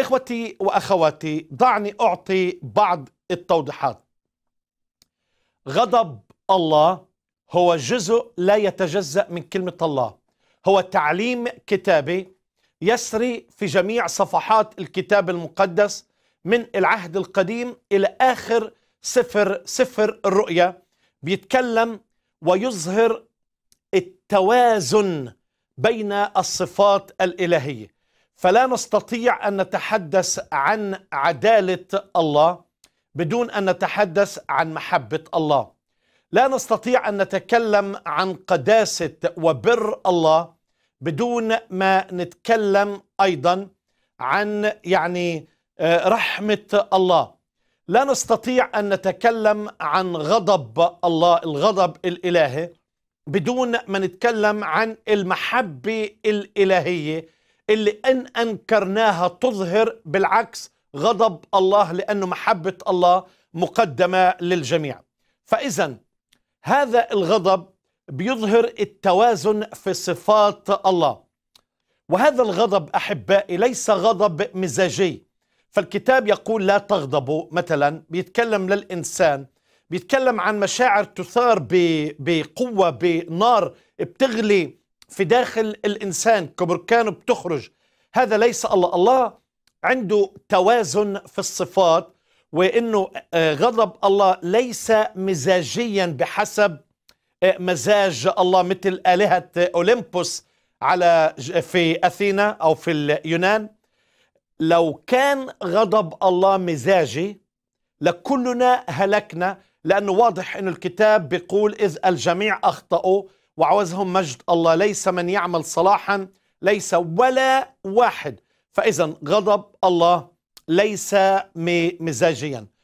إخوتي وأخواتي دعني أعطي بعض التوضيحات غضب الله هو جزء لا يتجزأ من كلمة الله هو تعليم كتابي يسري في جميع صفحات الكتاب المقدس من العهد القديم إلى آخر سفر سفر الرؤيا بيتكلم ويظهر التوازن بين الصفات الإلهية فلا نستطيع ان نتحدث عن عداله الله بدون ان نتحدث عن محبه الله لا نستطيع ان نتكلم عن قداسه وبر الله بدون ما نتكلم ايضا عن يعني آه، رحمه الله لا نستطيع ان نتكلم عن غضب الله الغضب الالهي بدون ما نتكلم عن المحبه الالهيه اللي إن أنكرناها تظهر بالعكس غضب الله لأنه محبة الله مقدمة للجميع فإذا هذا الغضب بيظهر التوازن في صفات الله وهذا الغضب أحبائي ليس غضب مزاجي فالكتاب يقول لا تغضبوا مثلا بيتكلم للإنسان بيتكلم عن مشاعر تثار بقوة بنار بتغلي في داخل الإنسان كبركانه بتخرج هذا ليس الله الله عنده توازن في الصفات وإنه آه، غضب الله ليس مزاجيا بحسب آه، مزاج الله مثل آلهة آه، أولمبوس على في أثينا أو في اليونان لو كان غضب الله مزاجي لكلنا هلكنا لأنه واضح أن الكتاب بيقول إذ الجميع أخطأوا وعوزهم مجد الله ليس من يعمل صلاحا ليس ولا واحد فإذا غضب الله ليس مزاجيا